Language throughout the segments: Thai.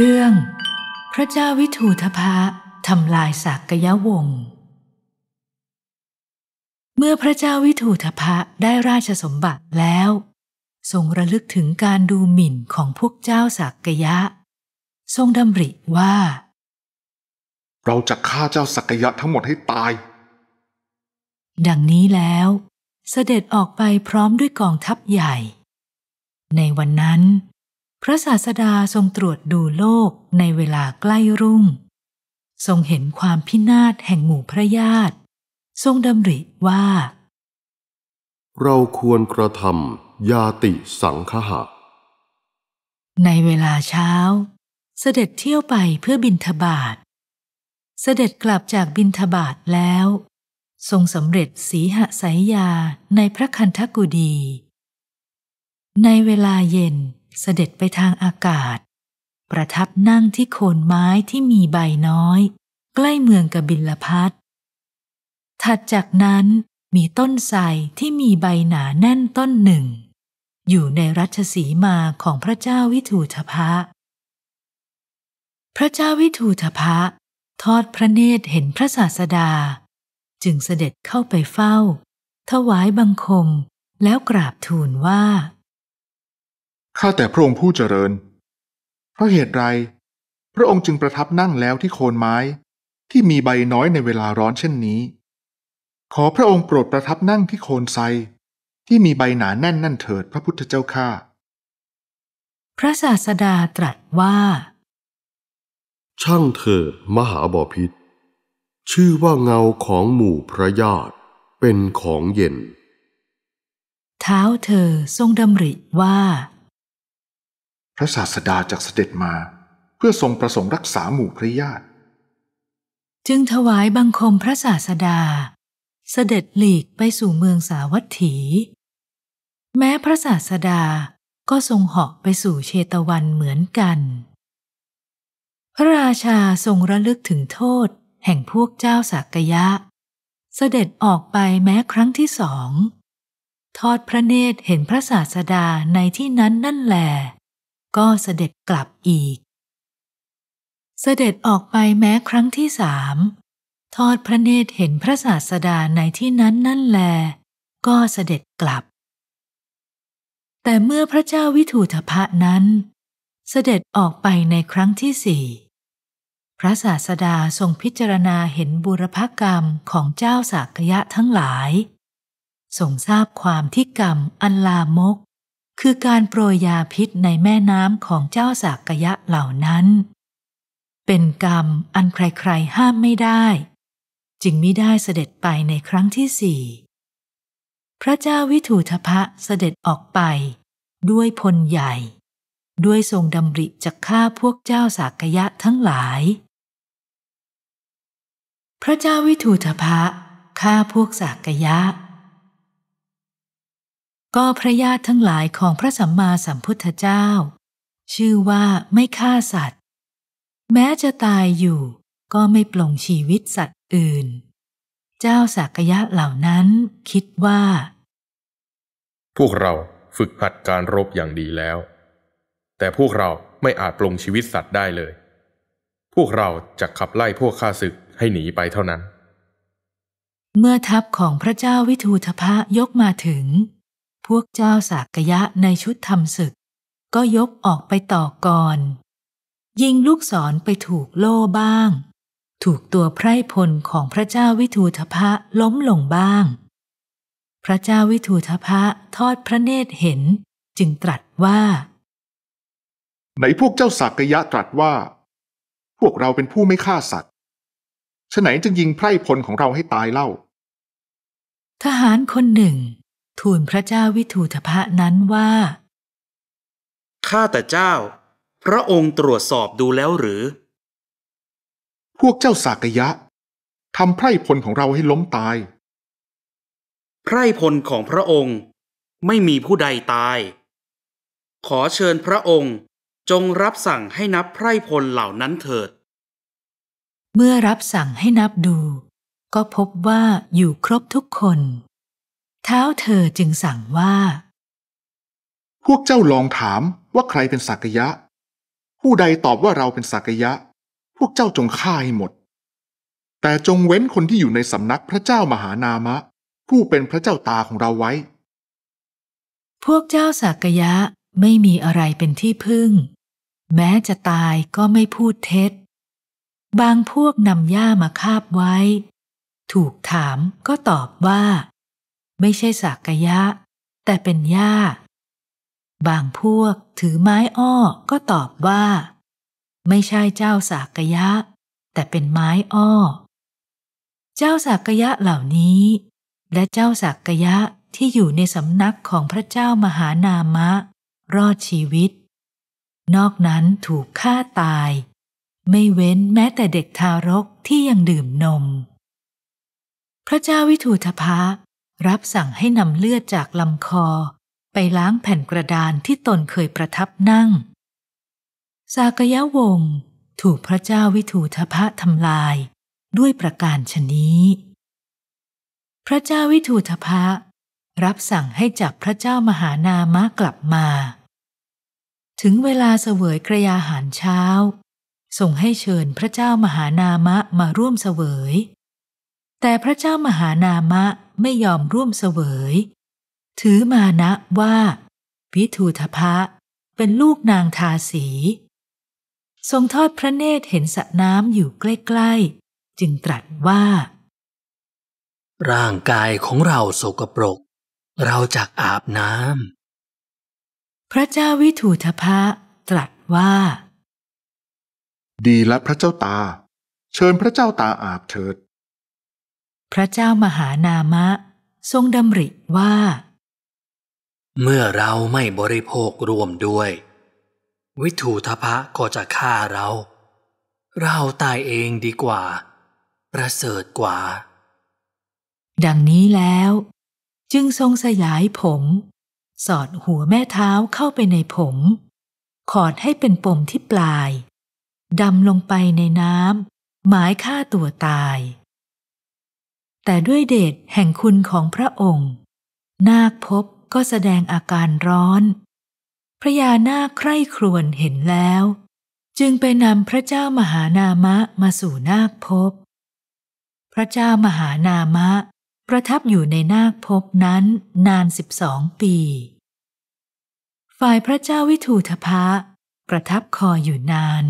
เรื่องพระเจ้าวิทูทพะทำลายศักยวงเมื่อพระเจ้าวิทูทพะได้ราชสมบัติแล้วทรงระลึกถึงการดูหมิ่นของพวกเจ้าศักยะ ทรงดำริว่า เราจะฆ่าเจ้าศักยะทั้งหมดให้ตาย ดังนี้แล้ว เสด็จออกไปพร้อมด้วยกองทัพใหญ่ ในวันนั้นพระศาสดาทรงตรวจดูโลกในเวลาใกล้รุ่ง ทรงเห็นความพินาศแห่งหมู่พระญาติทรงดำริว่า เราควรกระทำยาติสังคหะ ในเวลาเช้า เสด็จเที่ยวไปเพื่อบินทบาท เสด็จกลับจากบินทบาทแล้ว ทรงสำเร็จสีหสายยาในพระคันธกุดี ในเวลาเย็นเสด็จไปทางอากาศ ประทับนั่งที่โคนไม้ที่มีใบน้อย ใกล้เมืองกบิลพัทถัดจากนั้นมีต้นไทรที่มีใบหนาแน่นต้นหนึ่ง อยู่ในรัชสีมาของพระเจ้าวิถูทพะพระเจ้าวิถูทพะทอดพระเนตรเห็นพระศาสดา จึงเสด็จเข้าไปเฝ้า ถวายบังคม แล้วกราบทูลว่าข้าแต่พระองค์ผู้เจริญ เพราะเหตุไร พระองค์จึงประทับนั่งแล้วที่โคนไม้ที่มีใบน้อยในเวลาร้อนเช่นนี้ ขอพระองค์โปรดประทับนั่งที่โคนไทรที่มีใบหนาแน่นนั่นเถิดพระพุทธเจ้าข้าพระศาสดาตรัสว่า ช่างเถิดมหาบาพิษชื่อว่าเงาของหมู่พระญาติเป็นของเย็น เท้าเธอทรงดำริว่าพระศาสดาจากเสด็จมาเพื่อทรงประสงค์รักษาหมู่พระญาติ จึงถวายบังคมพระศาสดา เสด็จหลีกไปสู่เมืองสาวัตถี แม้พระศาสดาก็ทรงเหาะไปสู่เชตวันเหมือนกัน พระราชาทรงระลึกถึงโทษแห่งพวกเจ้าสักยะ เสด็จออกไปแม้ครั้งที่สองทอดพระเนตรเห็นพระศาสดาในที่นั้นนั่นแหละก็เสด็จกลับอีก เสด็จออกไปแม้ครั้งที่สามทอดพระเนตรเห็นพระศาสดาในที่นั้น นั่นแล ก็เสด็จกลับ แต่เมื่อพระเจ้าวิถุทพะนั้น เสด็จออกไปในครั้งที่สี่พระศาสดาทรงพิจารณาเห็นบุรพกรรมของเจ้าสากยะทั้งหลาย ทรงทราบความที่กรรมอันลามกคือการโปรยยาพิษในแม่น้ำของเจ้าสากยะเหล่านั้น เป็นกรรมอันใครๆห้ามไม่ได้ จึงมิได้เสด็จไปในครั้งที่สี่พระเจ้าวิถูทพะเสด็จออกไป ด้วยพลใหญ่ ด้วยทรงดำริจะฆ่าพวกเจ้าสากยะทั้งหลาย พระเจ้าวิถูทพะฆ่าพวกสากยะก็พระญาติทั้งหลายของพระสัมมาสัมพุทธเจ้า ชื่อว่าไม่ฆ่าสัตว์ แม้จะตายอยู่ก็ไม่ปลงชีวิตสัตว์อื่น เจ้าสักยะเหล่านั้นคิดว่า พวกเราฝึกผัดการรบอย่างดีแล้ว แต่พวกเราไม่อาจปลงชีวิตสัตว์ได้เลย พวกเราจะขับไล่พวกข้าศึกให้หนีไปเท่านั้น เมื่อทัพของพระเจ้าวิทูธพะยกมาถึงพวกเจ้าสากยะในชุดทำศึกก็ยกออกไปต่อก่อน ยิงลูกศรไปถูกโล่บ้าง ถูกตัวไพร่พลของพระเจ้าวิทูทพะล้มลงบ้าง พระเจ้าวิทูทพะทอดพระเนตรเห็นจึงตรัสว่า ไหนพวกเจ้าสักยะตรัสว่า พวกเราเป็นผู้ไม่ฆ่าสัตว์ฉะไหนจึงยิงไพร่พลของเราให้ตายเล่า ทหารคนหนึ่งทูลพระเจ้าวิถูทพะนั้นว่า ข้าแต่เจ้า พระองค์ตรวจสอบดูแล้วหรือ พวกเจ้าสากยะทำไพร่พลของเราให้ล้มตาย ไพร่พลของพระองค์ไม่มีผู้ใดตาย ขอเชิญพระองค์จงรับสั่งให้นับไพร่พลเหล่านั้นเถิด เมื่อรับสั่งให้นับดู ก็พบว่าอยู่ครบทุกคนเท้าเธอจึงสั่งว่า พวกเจ้าลองถามว่าใครเป็นสักยะ ผู้ใดตอบว่าเราเป็นสักยะ พวกเจ้าจงฆ่าให้หมด แต่จงเว้นคนที่อยู่ในสำนักพระเจ้ามหานามะผู้เป็นพระเจ้าตาของเราไว้ พวกเจ้าสักยะไม่มีอะไรเป็นที่พึ่ง แม้จะตายก็ไม่พูดเท็จ บางพวกนำหญ้ามาคาบไว้ ถูกถามก็ตอบว่าไม่ใช่สักยะ แต่เป็นหญ้าบางพวกถือไม้อ้อก็ตอบว่า ไม่ใช่เจ้าสักยะ แต่เป็นไม้อ้อ เจ้าสักยะเหล่านี้ และเจ้าสักยะที่อยู่ในสำนักของพระเจ้ามหานามะ รอดชีวิต นอกนั้นถูกฆ่าตาย ไม่เว้นแม้แต่เด็กทารกที่ยังดื่มนม พระเจ้าวิถูทภะรับสั่งให้นำเลือดจากลำคอไปล้างแผ่นกระดานที่ตนเคยประทับนั่ง สากยะวงถูกพระเจ้าวิถูทพะทำลายด้วยประการชนี้พระเจ้าวิถูทพะ รับสั่งให้จับพระเจ้ามหานามะกลับมา ถึงเวลาเสวยกระยาหารเช้า ส่งให้เชิญพระเจ้ามหานามะมาร่วมเสวย แต่พระเจ้ามหานามะไม่ยอมร่วมเสวย ถือมานะว่า วิทูทภะเป็นลูกนางทาสี ทรงทอดพระเนตรเห็นสระน้ำอยู่ใกล้ ๆ จึงตรัสว่า ร่างกายของเราโสกปรก เราจักอาบน้ำพระเจ้าวิถูทภะตรัสว่า ดีละพระเจ้าตา เชิญพระเจ้าตาอาบเถิดพระเจ้ามหานามะ ทรงดำริว่า เมื่อเราไม่บริโภคร่วมด้วย วิถูทพะก็จะฆ่าเรา เราตายเองดีกว่า ประเสริฐกว่า ดังนี้แล้ว จึงทรงสยายผม สอดหัวแม่เท้าเข้าไปในผม ขอดให้เป็นปมที่ปลายดำลงไปในน้ำหมายฆ่าตัวตายแต่ด้วยเดช แห่งคุณของพระองค์ นาคพบก็แสดงอาการร้อน พระยานาคใคร่ครวญเห็นแล้ว จึงไปนำพระเจ้ามหานามะมาสู่นาคพบพระเจ้ามหานามะประทับอยู่ในนาคพบนั้นนานสิบสองปี ฝ่ายพระเจ้าวิถูทภะประทับคออยู่นาน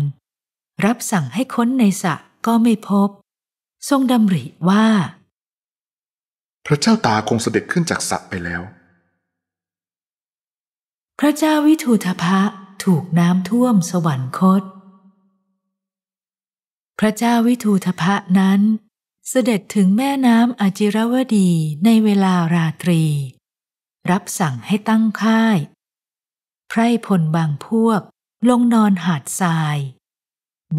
รับสั่งให้ค้นในสระก็ไม่พบ ทรงดำริว่าพระเจ้าตาคงเสด็จขึ้นจากสระไปแล้ว พระเจ้าวิทูทพะถูกน้ำท่วมสวรรคต พระเจ้าวิทูทพะนั้น เสด็จถึงแม่น้ำอจิรวดีในเวลาราตรี รับสั่งให้ตั้งค่าย ไพรพลบางพวกลงนอนหาดทราย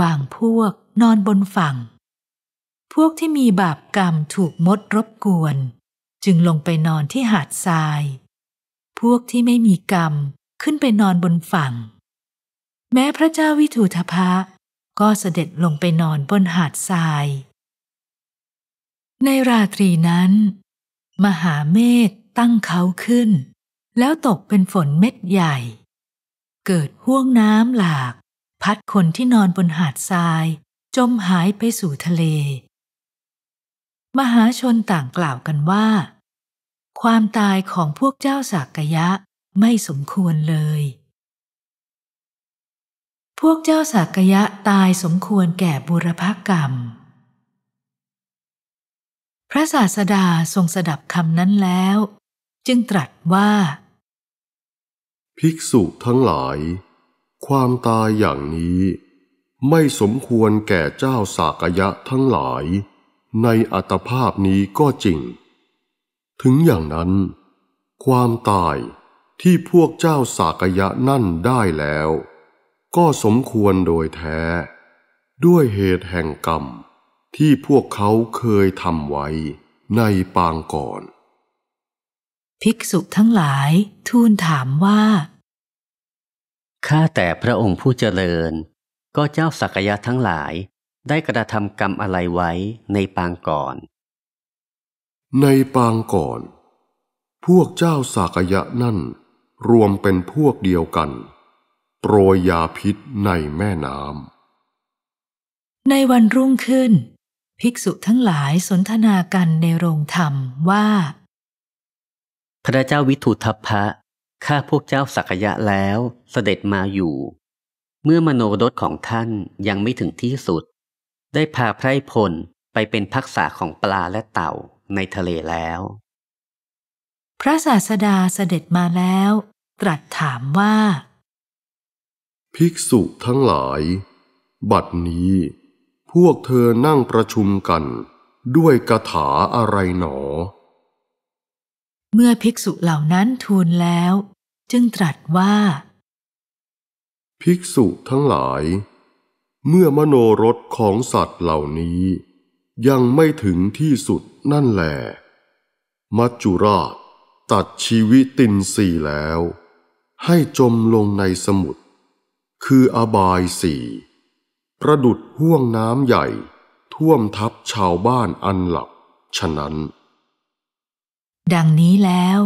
บางพวกนอนบนฝั่ง พวกที่มีบาปกรรมถูกมดรบกวนจึงลงไปนอนที่หาดทราย พวกที่ไม่มีกรรมขึ้นไปนอนบนฝั่ง แม้พระเจ้าวิถุทพะก็เสด็จลงไปนอนบนหาดทราย ในราตรีนั้น มหาเมฆตั้งเขาขึ้น แล้วตกเป็นฝนเม็ดใหญ่ เกิดห่วงน้ำหลาก พัดคนที่นอนบนหาดทราย จมหายไปสู่ทะเลมหาชนต่างกล่าวกันว่า ความตายของพวกเจ้าสักยะไม่สมควรเลย พวกเจ้าสักยะตายสมควรแก่บุรพกรรมพระศาสดาทรงสดับคำนั้นแล้ว จึงตรัสว่า ภิกษุทั้งหลายความตายอย่างนี้ ไม่สมควรแก่เจ้าสากยะทั้งหลายในอัตภาพนี้ก็จริง ถึงอย่างนั้น ความตายที่พวกเจ้าสากยะนั่นได้แล้วก็สมควรโดยแท้ ด้วยเหตุแห่งกรรมที่พวกเขาเคยทำไว้ในปางก่อน ภิกษุทั้งหลายทูลถามว่าข้าแต่พระองค์ผู้เจริญ ก็เจ้าสักยะทั้งหลายได้กระทำกรรมอะไรไว้ในปางก่อน ในปางก่อน พวกเจ้าสากยะนั่น รวมเป็นพวกเดียวกัน โปรยยาพิษในแม่น้ำ ในวันรุ่งขึ้น ภิกษุทั้งหลายสนทนากันในโรงธรรมว่า พระเจ้าวิถุทัพพะ ข้าพวกเจ้าสักยะแล้วเสด็จมาอยู่ เมื่อมโนรถของท่านยังไม่ถึงที่สุดได้พาไพรพลไปเป็นพักษาของปลาและเต่าในทะเลแล้ว พระศาสดาเสด็จมาแล้ว ตรัสถามว่า ภิกษุทั้งหลาย บัดนี้ พวกเธอนั่งประชุมกันด้วยกถาอะไรหนอ เมื่อภิกษุเหล่านั้นทูลแล้ว จึงตรัสว่า ภิกษุทั้งหลายเมื่อมโนรสของสัตว์เหล่านี้ ยังไม่ถึงที่สุดนั่นแหลมัจจุราชตัดชีวิตตินสีแล้ว ให้จมลงในสมุทรคืออบายสีประดุดห่วงน้ำใหญ่ ท่วมทับชาวบ้านอันหลับฉะนั้น ดังนี้แล้ว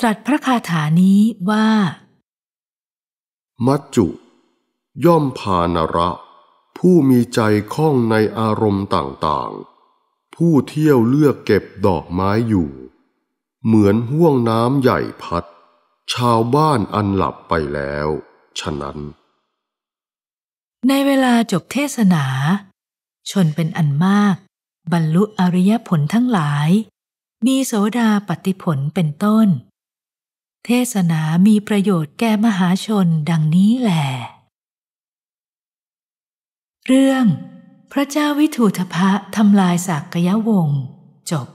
ตรัสพระคาถานี้ว่า มัจจุย่อมพานระ ผู้มีใจคล่องในอารมณ์ต่างๆ ผู้เที่ยวเลือกเก็บดอกไม้อยู่ เหมือนห่วงน้ำใหญ่พัด ชาวบ้านอันหลับไปแล้ว ฉะนั้น ในเวลาจบเทศนา ชนเป็นอันมาก บรรลุอริยผลทั้งหลาย มีโสดาปฏิผลเป็นต้น เทศนามีประโยชน์แก่มหาชนดังนี้แหละเรื่อง พระเจ้าวิถูทพะทำลายศักยวงศ์จบ